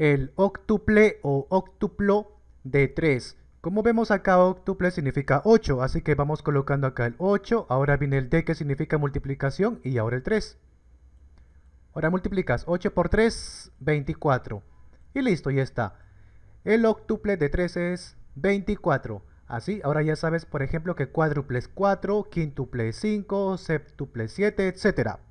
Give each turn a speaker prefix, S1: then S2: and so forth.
S1: el octuple o octuplo de 3. Como vemos acá, octuple significa 8, así que vamos colocando acá el 8, ahora viene el D que significa multiplicación y ahora el 3. Ahora multiplicas 8 por 3, 24. Y listo, ya está. El octuple de 3 es 24. Así, ahora ya sabes, por ejemplo, que cuádruple es 4, quíntuple es 5, septuple es 7, etcétera.